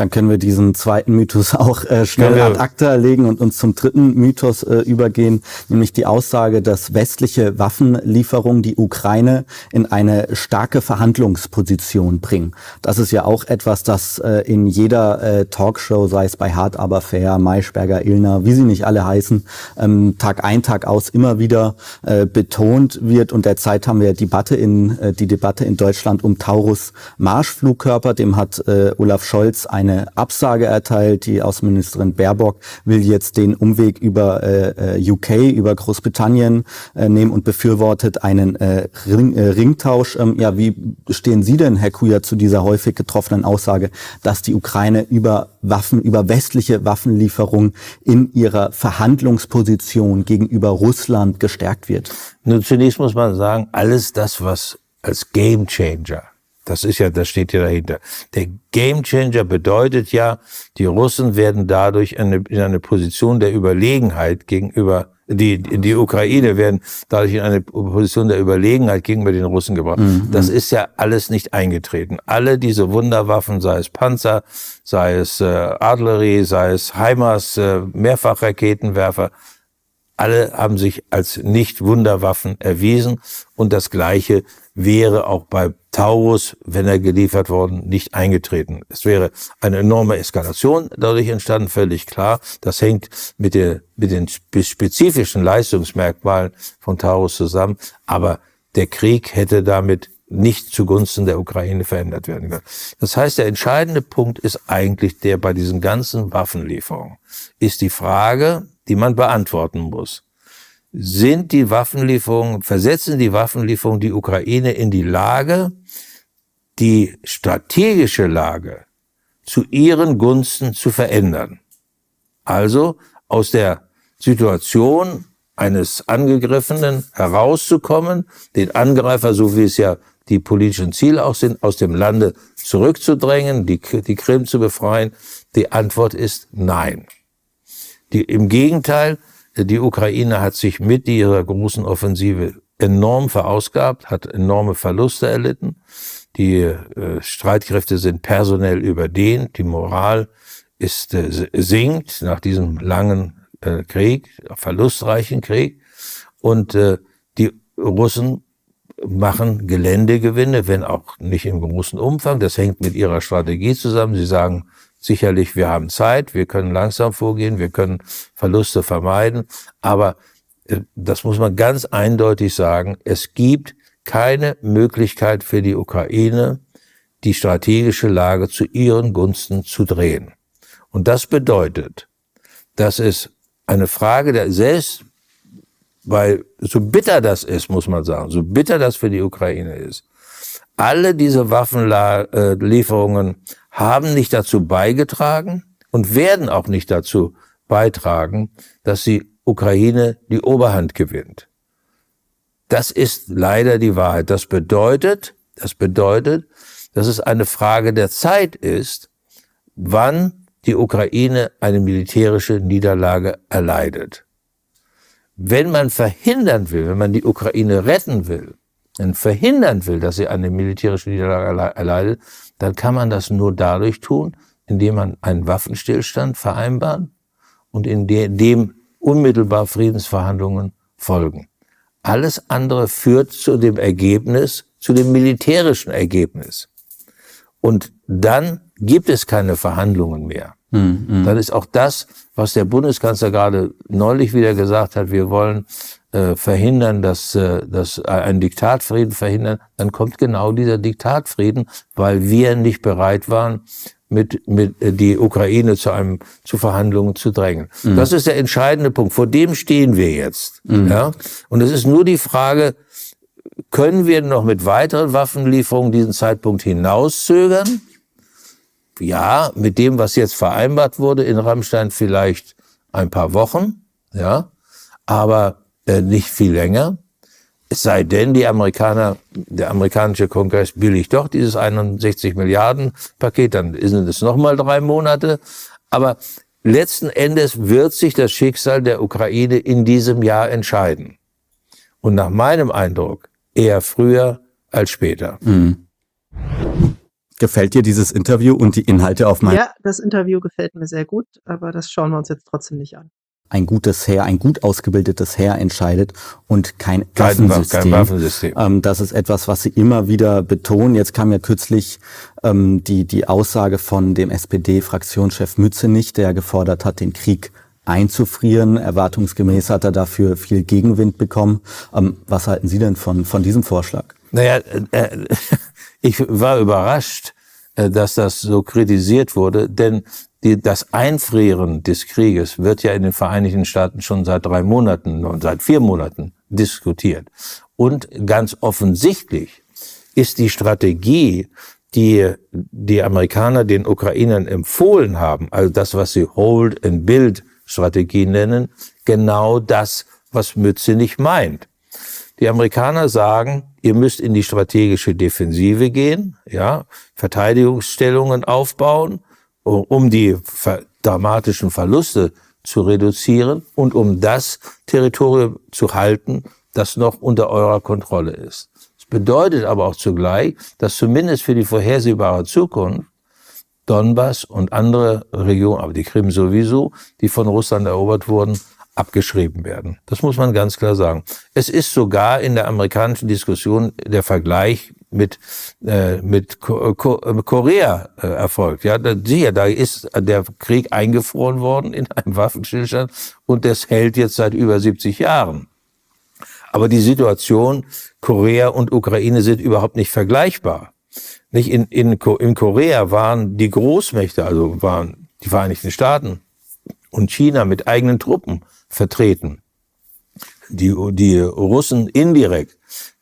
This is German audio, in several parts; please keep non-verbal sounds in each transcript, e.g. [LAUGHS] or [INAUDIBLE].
dann können wir diesen zweiten Mythos [LAUGHS] auch äh, schnell ad acta legen und uns zum dritten Mythos äh, übergehen, nämlich die Aussage, dass westliche Waffenlieferungen die Ukraine in eine starke Verhandlungsposition bringen. Das ist ja auch etwas, das äh, in jeder äh, Talkshow, sei es bei Hart aber fair, Maischberger, Illner, wie sie nicht alle heißen, ähm, Tag ein, Tag aus immer wieder äh, betont wird. Und derzeit haben wir Debatte in, äh, die Debatte in Deutschland um Taurus Marschflugkörper. Dem hat Olaf Scholz eine eine Absage erteilt. Die Außenministerin Baerbock will jetzt den Umweg über äh, äh UK, über Großbritannien äh, nehmen und befürwortet einen äh, Ring, äh, Ringtausch. Ähm, ja, wie stehen Sie denn, Herr Kuja, zu dieser häufig getroffenen Aussage, dass die Ukraine über Waffen, über westliche Waffenlieferungen in ihrer Verhandlungsposition gegenüber Russland gestärkt wird? Nun, zunächst muss man sagen, alles das, was als Gamechanger das ist ja, das steht ja dahinter. Der Gamechanger bedeutet ja, die Russen werden dadurch eine, in eine Position der Überlegenheit gegenüber die, die Ukraine werden dadurch in eine Position der Überlegenheit gegenüber den Russen gebracht. Mhm. mhm. Das ist ja alles nicht eingetreten. Alle diese Wunderwaffen, sei es Panzer, sei es äh, Artillerie, sei es Heimers, äh, Mehrfachraketenwerfer, alle haben sich als Nicht-Wunderwaffen erwiesen und das Gleiche wäre auch bei Taurus, wenn er geliefert worden, nicht eingetreten. Es wäre eine enorme Eskalation dadurch entstanden, völlig klar. Das hängt mit, der, mit den spezifischen Leistungsmerkmalen von Taurus zusammen, aber der Krieg hätte damit nicht zugunsten der Ukraine verändert werden können. Das heißt, der entscheidende Punkt ist eigentlich der bei diesen ganzen Waffenlieferungen, ist die Frage, die man beantworten muss. Sind die Waffenlieferungen, versetzen die Waffenlieferungen die Ukraine in die Lage, die strategische Lage zu ihren Gunsten zu verändern? Also aus der Situation eines Angegriffenen herauszukommen, den Angreifer, so wie es ja die politischen Ziele auch sind, aus dem Lande zurückzudrängen, die, die Krim zu befreien? Die Antwort ist nein. Die, Im Gegenteil, die Ukraine hat sich mit ihrer großen Offensive enorm verausgabt, hat enorme Verluste erlitten. Die äh, Streitkräfte sind personell überdehnt, die Moral ist, äh, sinkt nach diesem langen äh, Krieg, verlustreichen Krieg. Und äh, die Russen machen Geländegewinne, wenn auch nicht im großen Umfang. Das hängt mit ihrer Strategie zusammen. Sie sagen, Sicherlich, wir haben Zeit, wir können langsam vorgehen, wir können Verluste vermeiden, aber äh, das muss man ganz eindeutig sagen, es gibt keine Möglichkeit für die Ukraine, die strategische Lage zu ihren Gunsten zu drehen. Und das bedeutet, dass es eine Frage der selbst, weil so bitter das ist, muss man sagen, so bitter das für die Ukraine ist, alle diese Waffenlieferungen äh, haben nicht dazu beigetragen und werden auch nicht dazu beitragen, dass die Ukraine die Oberhand gewinnt. Das ist leider die Wahrheit. Das bedeutet, das bedeutet, dass es eine Frage der Zeit ist, wann die Ukraine eine militärische Niederlage erleidet. Wenn man verhindern will, wenn man die Ukraine retten will, verhindern will, dass sie eine militärische Niederlage erleidet, dann kann man das nur dadurch tun, indem man einen Waffenstillstand vereinbart und indem unmittelbar Friedensverhandlungen folgen. Alles andere führt zu dem Ergebnis, zu dem militärischen Ergebnis. Und dann gibt es keine Verhandlungen mehr. Mhm. Dann ist auch das, was der Bundeskanzler gerade neulich wieder gesagt hat, wir wollen äh, verhindern, dass, äh, dass äh, ein Diktatfrieden verhindern, dann kommt genau dieser Diktatfrieden, weil wir nicht bereit waren, mit, mit äh, die Ukraine zu einem zu Verhandlungen zu drängen. Mhm. Das ist der entscheidende Punkt. Vor dem stehen wir jetzt. Mhm. Ja? Und es ist nur die Frage, können wir noch mit weiteren Waffenlieferungen diesen Zeitpunkt hinauszögern? Ja, mit dem, was jetzt vereinbart wurde in Rammstein, vielleicht ein paar Wochen. Ja, aber äh, nicht viel länger. Es sei denn, die Amerikaner, der amerikanische Kongress billigt doch dieses 61 Milliarden Paket, dann sind es nochmal drei Monate. Aber letzten Endes wird sich das Schicksal der Ukraine in diesem Jahr entscheiden. Und nach meinem Eindruck eher früher als später. Mhm. Gefällt dir dieses Interview und die Inhalte auf meinem? Ja, das Interview gefällt mir sehr gut, aber das schauen wir uns jetzt trotzdem nicht an ein gutes Heer, ein gut ausgebildetes Heer entscheidet und kein Waffensystem. Kein Waffensystem. Ähm, das ist etwas, was sie immer wieder betonen. Jetzt kam ja kürzlich ähm, die, die Aussage von dem SPD-Fraktionschef Mützenich, der gefordert hat, den Krieg einzufrieren. Erwartungsgemäß hat er dafür viel Gegenwind bekommen. Ähm, was halten Sie denn von, von diesem Vorschlag? Naja, äh, äh [LAUGHS] ich war überrascht, äh, dass das so kritisiert wurde, denn die, das Einfrieren des Krieges wird ja in den Vereinigten Staaten schon seit drei Monaten und seit vier Monaten diskutiert. Und ganz offensichtlich ist die Strategie, die die Amerikaner den Ukrainern empfohlen haben, also das, was sie Hold and Build Strategie nennen, genau das, was Mütze nicht meint. Die Amerikaner sagen, ihr müsst in die strategische Defensive gehen, ja, Verteidigungsstellungen aufbauen, um die dramatischen Verluste zu reduzieren und um das Territorium zu halten, das noch unter eurer Kontrolle ist. Es bedeutet aber auch zugleich, dass zumindest für die vorhersehbare Zukunft Donbass und andere Regionen, aber die Krim sowieso, die von Russland erobert wurden, abgeschrieben werden. Das muss man ganz klar sagen. Es ist sogar in der amerikanischen Diskussion der Vergleich mit, äh, mit Ko Ko äh, Korea äh, erfolgt. Ja, da, sicher, da ist der Krieg eingefroren worden in einem Waffenstillstand und das hält jetzt seit über 70 Jahren. Aber die Situation Korea und Ukraine sind überhaupt nicht vergleichbar. Nicht in, in, in Korea waren die Großmächte, also waren die Vereinigten Staaten und China mit eigenen Truppen vertreten die, die Russen indirekt,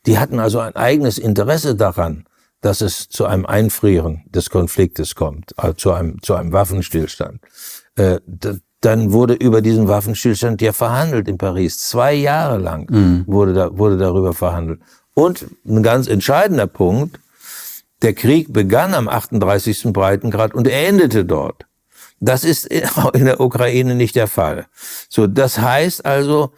die hatten also ein eigenes Interesse daran, dass es zu einem Einfrieren des Konfliktes kommt, also zu einem, zu einem Waffenstillstand. Äh, dann wurde über diesen Waffenstillstand ja verhandelt in Paris. Zwei Jahre lang mhm. wurde, da, wurde darüber verhandelt. Und ein ganz entscheidender Punkt, der Krieg begann am 38. Breitengrad und endete dort. Das ist [LAUGHS] in der Ukraine nicht der Fall. So, das heißt also,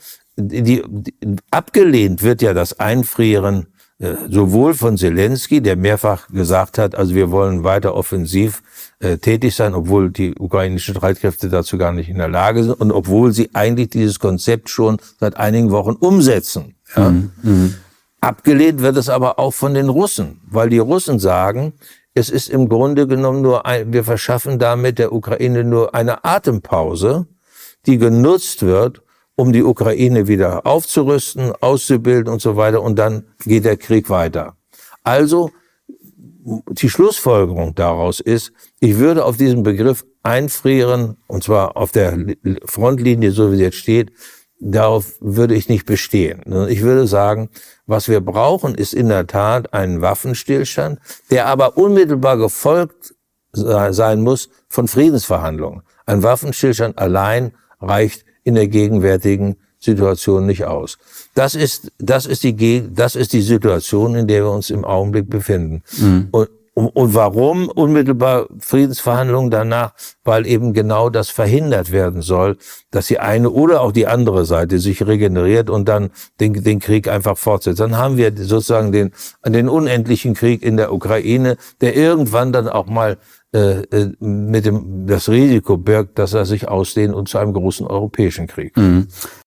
die, die, abgelehnt wird ja das Einfrieren äh, sowohl von Zelensky, der mehrfach gesagt hat, also wir wollen weiter offensiv äh, tätig sein, obwohl die ukrainischen Streitkräfte dazu gar nicht in der Lage sind und obwohl sie eigentlich dieses Konzept schon seit einigen Wochen umsetzen. Ja. Mhm. Mhm. Abgelehnt wird es aber auch von den Russen, weil die Russen sagen, es ist im Grunde genommen nur ein, wir verschaffen damit der Ukraine nur eine Atempause, die genutzt wird, um die Ukraine wieder aufzurüsten, auszubilden und so weiter. Und dann geht der Krieg weiter. Also die Schlussfolgerung daraus ist, ich würde auf diesen Begriff einfrieren, und zwar auf der Frontlinie, so wie sie jetzt steht, darauf würde ich nicht bestehen. Ich würde sagen, was wir brauchen, ist in der Tat einen Waffenstillstand, der aber unmittelbar gefolgt sein muss von Friedensverhandlungen. Ein Waffenstillstand allein reicht in der gegenwärtigen Situation nicht aus. Das ist, das ist, die, das ist die Situation, in der wir uns im Augenblick befinden. Mhm. Und, und warum unmittelbar Friedensverhandlungen danach? Weil eben genau das verhindert werden soll, dass die eine oder auch die andere Seite sich regeneriert und dann den, den Krieg einfach fortsetzt. Dann haben wir sozusagen den, den unendlichen Krieg in der Ukraine, der irgendwann dann auch mal äh, äh mit dem das Risiko birgt, dass er sich ausdehnt und zu einem großen europäischen Krieg. Mhm.